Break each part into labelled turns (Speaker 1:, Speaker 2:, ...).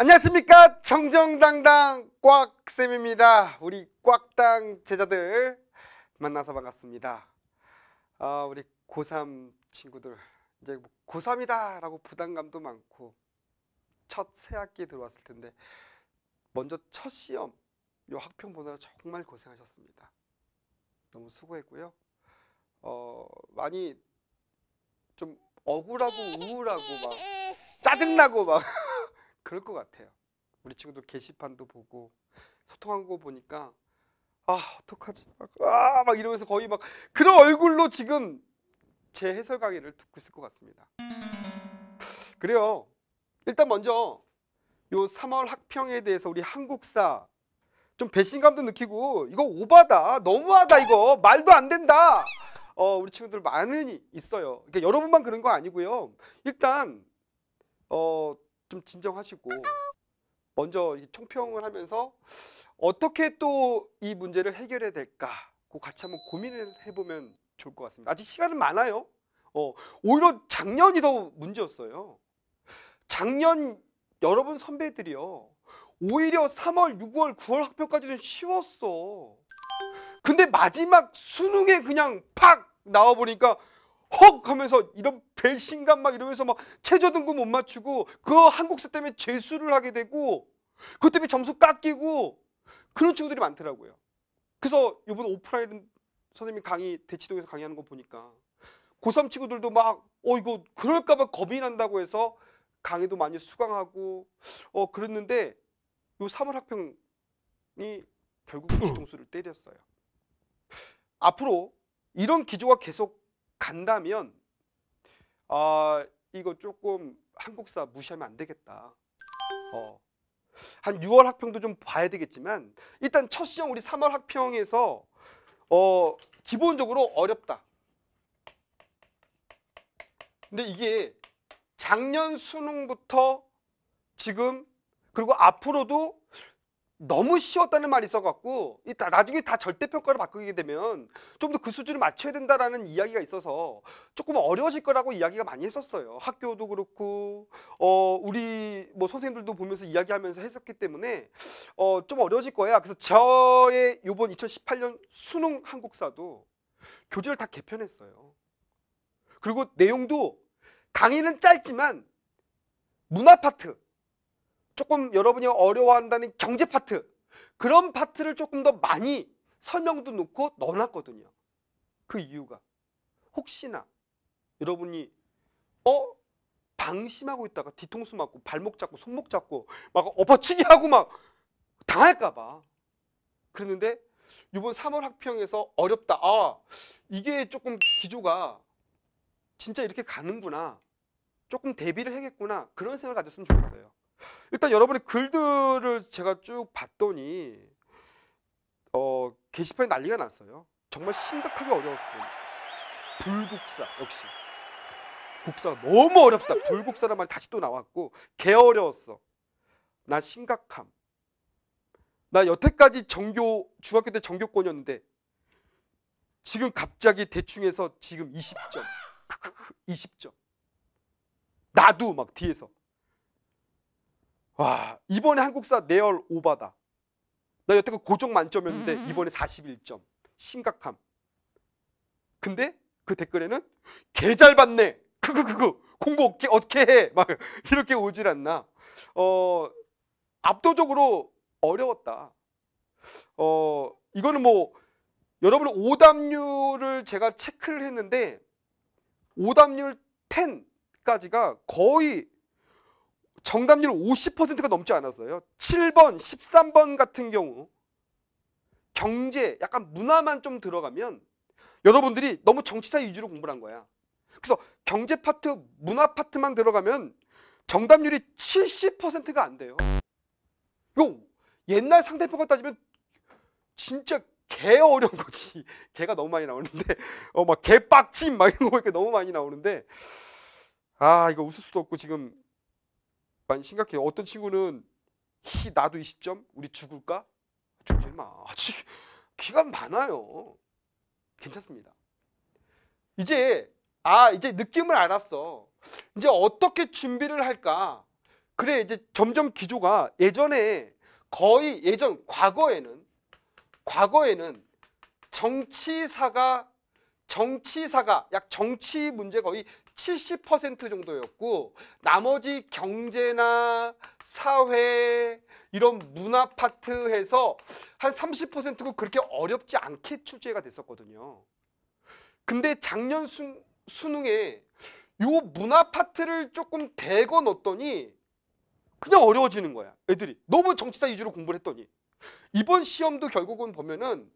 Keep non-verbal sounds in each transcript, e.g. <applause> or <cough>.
Speaker 1: 안녕하십니까 청정당당 꽉쌤입니다 우리 꽉당 제자들 만나서 반갑습니다 아, 우리 고3 친구들 이제 뭐 고3이다 라고 부담감도 많고 첫 새학기 들어왔을 텐데 먼저 첫 시험 요 학평 보느라 정말 고생하셨습니다 너무 수고했고요 어 많이 좀 억울하고 우울하고 막 짜증나고 막 <laughs> 그럴 것 같아요. 우리 친구들 게시판도 보고 소통한 거 보니까 아 어떡하지 막아막 아, 이러면서 거의 막 그런 얼굴로 지금 제 해설 강의를 듣고 있을 것 같습니다. 그래요. 일단 먼저 요 3월 학평에 대해서 우리 한국사 좀 배신감도 느끼고 이거 오바다 너무하다 이거 말도 안 된다. 어 우리 친구들 많이 있어요. 그러니까 여러분만 그런 거 아니고요. 일단 어좀 진정하시고 먼저 총평을 하면서 어떻게 또 이 문제를 해결해야 될까 그 같이 한번 고민을 해보면 좋을 것 같습니다. 아직 시간은 많아요. 어, 오히려 작년이 더 문제였어요. 작년 여러분 선배들이요. 오히려 3월, 6월, 9월 학교까지는 쉬웠어. 근데 마지막 수능에 그냥 팍 나와보니까 헉 하면서 이런 배신감 막 이러면서 막 체조 등급못 맞추고 그 한국사 때문에 재수를 하게 되고 그 때문에 점수 깎이고 그런 친구들이 많더라고요. 그래서 이번 오프라인 선생님 이 강의 대치동에서 강의하는 거 보니까 고3 친구들도 막 어 이거 그럴까 봐 겁이 난다고 해서 강의도 많이 수강하고 어 그랬는데 요 3월 학평이 결국 뒤통수를 <clears throat> 때렸어요. 앞으로 이런 기조가 계속 간다면 아 이거 조금 한국사 무시하면 안 되겠다. 어. 한 6월 학평도 좀 봐야 되겠지만 일단 첫 시험 우리 3월 학평에서 어 기본적으로 어렵다. 근데 이게 작년 수능부터 지금 그리고 앞으로도 너무 쉬웠다는 말이 있어갖고 이 나중에 다 절대평가로 바꾸게 되면 좀 더 그 수준을 맞춰야 된다라는 이야기가 있어서 조금 어려워질 거라고 이야기가 많이 했었어요. 학교도 그렇고 어 우리 뭐 선생님들도 보면서 이야기하면서 했었기 때문에 어 좀 어려워질 거야. 그래서 저의 요번 2018년 수능 한국사도 교재를 다 개편했어요. 그리고 내용도 강의는 짧지만 문화 파트 조금 여러분이 어려워한다는 경제 파트 그런 파트를 조금 더 많이 설명도 놓고 넣어놨거든요. 그 이유가 혹시나 여러분이 어 방심하고 있다가 뒤통수 맞고 발목 잡고 손목 잡고 막 엎어치기 하고 막 당할까봐 그랬는데 이번 3월 학평에서 어렵다. 아 이게 조금 기조가 진짜 이렇게 가는구나. 조금 대비를 해야겠구나. 그런 생각을 가졌으면 좋겠어요. 일단 여러분의 글들을 제가 쭉 봤더니 어, 게시판에 난리가 났어요. 정말 심각하게 어려웠어요. 불국사 역시 국사가 너무 어렵다. 불국사란 말이 다시 또 나왔고 개 어려웠어. 나 심각함. 나 여태까지 정교 중학교 때 정교권이었는데 지금 갑자기 대충해서 지금 20점. 20점. <laughs> 나도 막 뒤에서 와 이번에 한국사 내열 오바다. 나 여태껏 그 고정 만점이었는데 음. 이번에 41점. 심각함. 근데 그 댓글에는 개잘 봤네. 그거 그거 공부 어떻게 어떻게 해? 막 <laughs> 이렇게 오질 않나. 어 압도적으로 어려웠다. 어 이거는 뭐 여러분 오답률을 제가 체크를 했는데 오답률 10까지가 거의 정답률 50%가 넘지 않았어요. 7번, 13번 같은 경우 경제, 약간 문화만 좀 들어가면 여러분들이 너무 정치사 위주로 공부를 한 거야. 그래서 경제 파트, 문화 파트만 들어가면 정답률이 70%가 안 돼요. 이거 옛날 상대평가 따지면 진짜 개 어려운 거지. <laughs> 개가 너무 많이 나오는데 어막 개빡침 막 이런 거 보니까 너무 많이 나오는데 아 이거 웃을 수도 없고 지금 많이 심각해요. 어떤 친구는 히 나도 20점 우리 죽을까? 죽지 마. 아직 기간 많아요. 괜찮습니다. 이제 아 이제 느낌을 알았어. 이제 어떻게 준비를 할까? 그래 이제 점점 기조가 예전에 거의 예전 과거에는 과거에는 정치사가 정치사가 약 정치 문제 거의 70% 정도였고 나머지 경제나 사회 이런 문화 파트에서 한 30%고 그렇게 어렵지 않게 출제가 됐었거든요. 근데 작년 수, 수능에 요 문화 파트를 조금 대거 넣었더니 그냥 어려워지는 거야. 애들이 너무 정치사 위주로 공부를 했더니 이번 시험도 결국은 보면은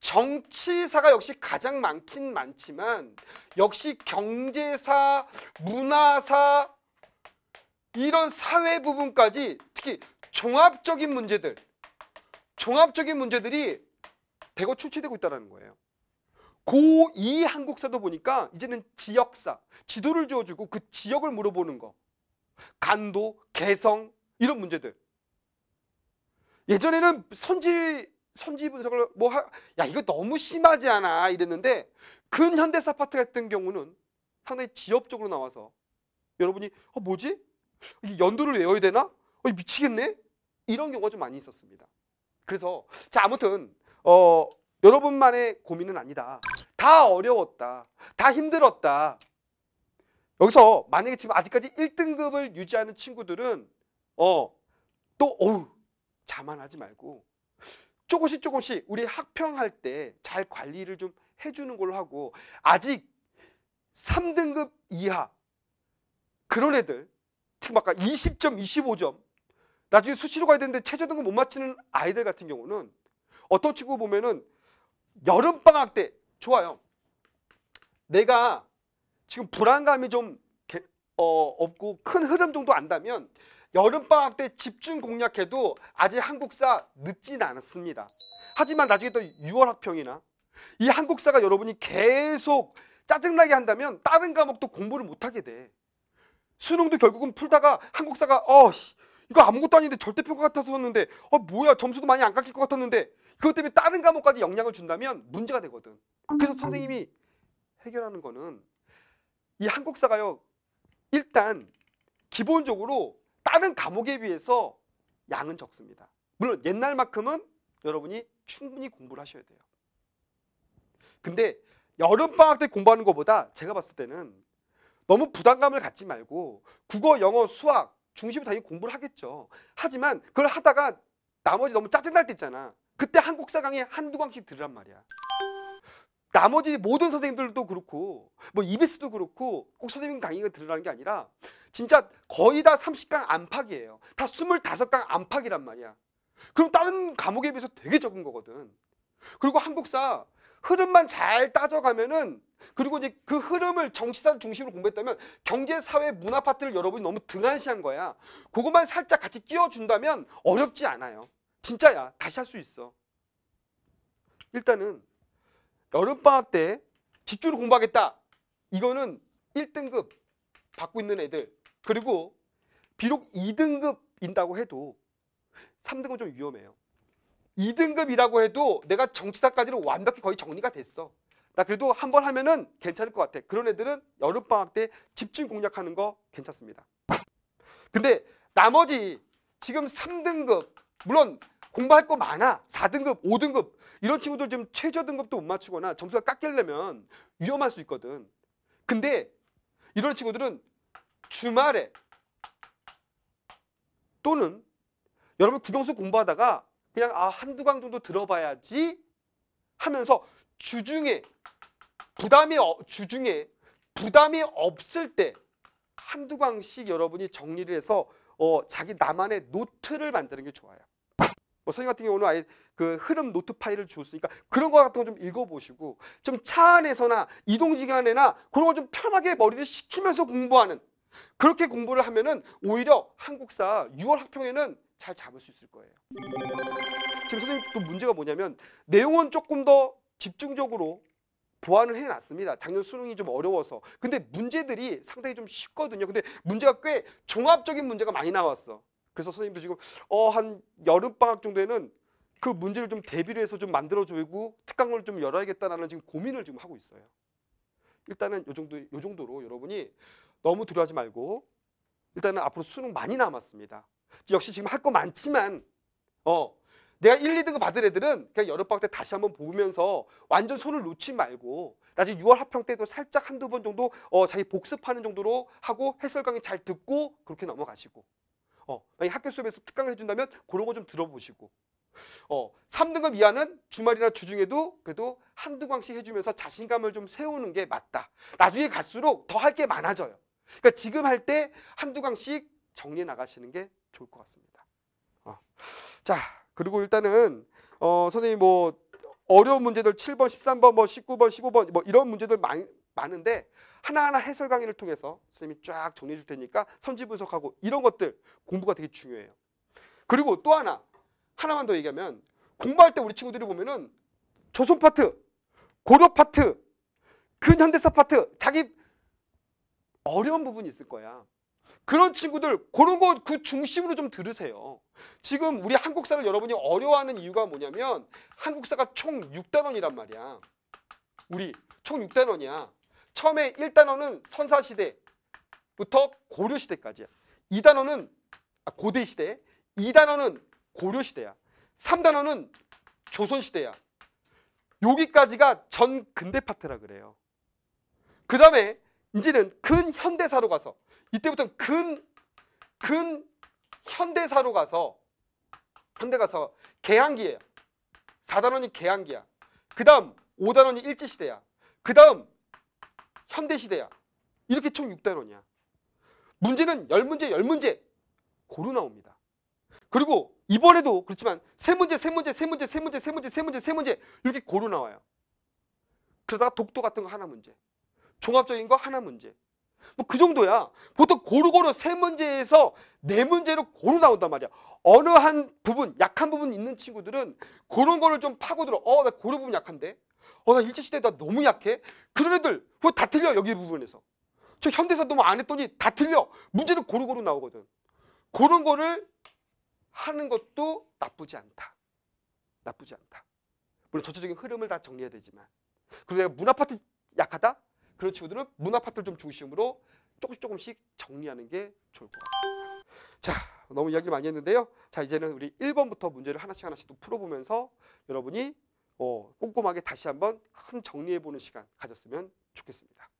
Speaker 1: 정치사가 역시 가장 많긴 많지만 역시 경제사, 문화사 이런 사회 부분까지 특히 종합적인 문제들 종합적인 문제들이 대거 출제되고 있다는 거예요. 고2 한국사도 보니까 이제는 지역사, 지도를 지어주고 그 지역을 물어보는 거. 간도, 개성 이런 문제들. 예전에는 선지 선지 분석을 뭐 하, 야 이거 너무 심하지 않아 이랬는데 근현대사 파트 같은 경우는 상당히 지엽적으로 나와서 여러분이 어 뭐지? 이 연도를 외워야 되나? 어 미치겠네? 이런 경우가 좀 많이 있었습니다. 그래서 자 아무튼 어 여러분만의 고민은 아니다. 다 어려웠다. 다 힘들었다. 여기서 만약에 지금 아직까지 1등급을 유지하는 친구들은 어또 어우 자만하지 말고 조금씩 조금씩 우리 학평할 때 잘 관리를 좀 해주는 걸로 하고 아직 3등급 이하 그런 애들 지금 아까 20점, 25점 나중에 수시로 가야 되는데 최저등급 못 맞히는 아이들 같은 경우는 어떤 친구 보면은 여름방학 때 좋아요. 내가 지금 불안감이 좀 어, 없고 큰 흐름 정도 안다면 여름방학 때 집중 공략해도 아직 한국사 늦진 않았습니다. 하지만 나중에 또 6월 학평이나이 한국사가 여러분이 계속 짜증나게 한다면 다른 과목도 공부를 못하게 돼. 수능도 결국은 풀다가 한국사가 어 씨, 이거 아무것도 아닌데 절대평가 같았었는데 어 뭐야 점수도 많이 안 깎일 것 같았는데 그것 때문에 다른 과목까지 영향을 준다면 문제가 되거든. 그래서 선생님이 해결하는 거는 이 한국사가요 일단 기본적으로 다른 과목에 비해서 양은 적습니다. 물론 옛날만큼은 여러분이 충분히 공부를 하셔야 돼요. 근데 여름방학 때 공부하는 것보다 제가 봤을 때는 너무 부담감을 갖지 말고 국어, 영어, 수학 중심으로 당연히 공부를 하겠죠. 하지만 그걸 하다가 나머지 너무 짜증날 때 있잖아. 그때 한국사 강의 한두 강씩 들으란 말이야. 나머지 모든 선생님들도 그렇고 뭐 EBS도 그렇고 꼭 선생님 강의가 들어가는게 아니라 진짜 거의 다 30강 안팎이에요. 다 25강 안팎이란 말이야. 그럼 다른 과목에 비해서 되게 적은 거거든. 그리고 한국사 흐름만 잘 따져가면은 그리고 이제 그 흐름을 정치사 중심으로 공부했다면 경제, 사회, 문화 파트를 여러분이 너무 등한시한 거야. 그것만 살짝 같이 끼워준다면 어렵지 않아요. 진짜야. 다시 할 수 있어. 일단은 여름방학 때 집중으로 공부하겠다. 이거는 1등급 받고 있는 애들 그리고 비록 2등급인다고 해도 3등은 좀 위험해요. 2등급이라고 해도 내가 정치사까지는 완벽히 거의 정리가 됐어. 나 그래도 한 번 하면은 괜찮을 것 같아. 그런 애들은 여름방학 때 집중 공략하는 거 괜찮습니다. 근데 나머지 지금 3등급, 물론 공부할 거 많아. 4등급, 5등급 이런 친구들 지금 최저 등급도 못 맞추거나 점수가 깎이려면 위험할 수 있거든. 근데 이런 친구들은 주말에 또는 여러분 국영수 공부하다가 그냥 아 한두 강 정도 들어봐야지 하면서 주중에 부담이 어, 주중에 부담이 없을 때 한두 강씩 여러분이 정리를 해서 어, 자기 나만의 노트를 만드는 게 좋아요. 뭐 선생님 같은 경우는 아예 그 흐름 노트 파일을 주 줬으니까 그런 거 같은 거 좀 읽어보시고 좀 차 안에서나 이동지간에나 그런 거 좀 편하게 머리를 식히면서 공부하는 그렇게 공부를 하면은 오히려 한국사 6월 학평에는 잘 잡을 수 있을 거예요. 지금 선생님 또 문제가 뭐냐면 내용은 조금 더 집중적으로 보완을 해놨습니다. 작년 수능이 좀 어려워서. 근데 문제들이 상당히 좀 쉽거든요. 근데 문제가 꽤 종합적인 문제가 많이 나왔어. 그래서 선생님도 지금 어한 여름방학 정도에는 그 문제를 좀 대비를 해서 좀 만들어주고 특강을 좀 열어야겠다라는 지금 고민을 지금 하고 있어요. 일단은 요 정도 요 정도로 여러분이 너무 두려워하지 말고 일단은 앞으로 수능 많이 남았습니다. 역시 지금 할 거 많지만 어 내가 1, 2등급 받을 애들은 그냥 여름방학 때 다시 한번 보면서 완전 손을 놓지 말고 나중에 6월 합평 때도 살짝 한두 번 정도 어, 자기 복습하는 정도로 하고 해설 강의 잘 듣고 그렇게 넘어가시고 어, 만약 학교 수업에서 특강을 해준다면 그런 거 좀 들어보시고 어, 3등급 이하는 주말이나 주중에도 그래도 한두 광씩 해주면서 자신감을 좀 세우는 게 맞다. 나중에 갈수록 더 할 게 많아져요. 그러니까 지금 할 때 한두 광씩 정리해 나가시는 게 좋을 것 같습니다. 어. 자, 그리고 일단은 어, 선생님 뭐 어려운 문제들 7번, 13번, 뭐 19번, 15번 뭐 이런 문제들 많이 많은데 하나하나 해설 강의를 통해서 선생님이 쫙 정리해 줄 테니까 선지 분석하고 이런 것들 공부가 되게 중요해요. 그리고 또 하나 하나만 더 얘기하면 공부할 때 우리 친구들이 보면은 조선 파트, 고려 파트, 근현대사 파트 자기 어려운 부분이 있을 거야. 그런 친구들 그런 거그 중심으로 좀 들으세요. 지금 우리 한국사를 여러분이 어려워하는 이유가 뭐냐면 한국사가 총 6단원이란 말이야. 우리 총 6단원이야. 처음에 1단원은 선사시대부터 고려시대까지야. 2단원은 아, 고대시대, 2단원은 고려시대야. 3단원은 조선시대야. 여기까지가 전 근대 파트라 그래요. 그 다음에 이제는 근현대사로 가서 이때부터는 근, 근현대사로 가서 현대 가서 개항기예요. 4단원이 개항기야. 그 다음 5단원이 일제시대야. 그 다음 현대시대야. 이렇게 총 6단원이야. 문제는 10문제, 10문제 고루 나옵니다. 그리고 이번에도 그렇지만 세 문제, 세 문제, 세 문제, 세 문제, 세 문제, 세 문제, 세 문제 이렇게 고루 나와요. 그러다가 독도 같은 거 하나 문제, 종합적인 거 하나 문제. 뭐 그 정도야. 보통 고루고루 세 문제에서 네 문제로 고루 나온단 말이야. 어느 한 부분, 약한 부분 있는 친구들은 그런 거를 좀 파고들어. 어, 나 고루 부분 약한데? 어, 나 일제시대 나 너무 약해? 그런 애들, 다 틀려, 여기 부분에서. 저 현대사 너무 안 했더니 다 틀려. 문제는 고루고루 나오거든. 그런 거를 하는 것도 나쁘지 않다. 나쁘지 않다. 물론 전체적인 흐름을 다 정리해야 되지만 그리고 내가 문아파트 약하다? 그런 친구들은 문아파트를 좀 중심으로 조금씩 조금씩 정리하는 게 좋을 것 같습니다. 자, 너무 이야기를 많이 했는데요. 자, 이제는 우리 1번부터 문제를 하나씩 하나씩 또 풀어보면서 여러분이 어, 꼼꼼하게 다시 한번 큰 정리해보는 시간 가졌으면 좋겠습니다.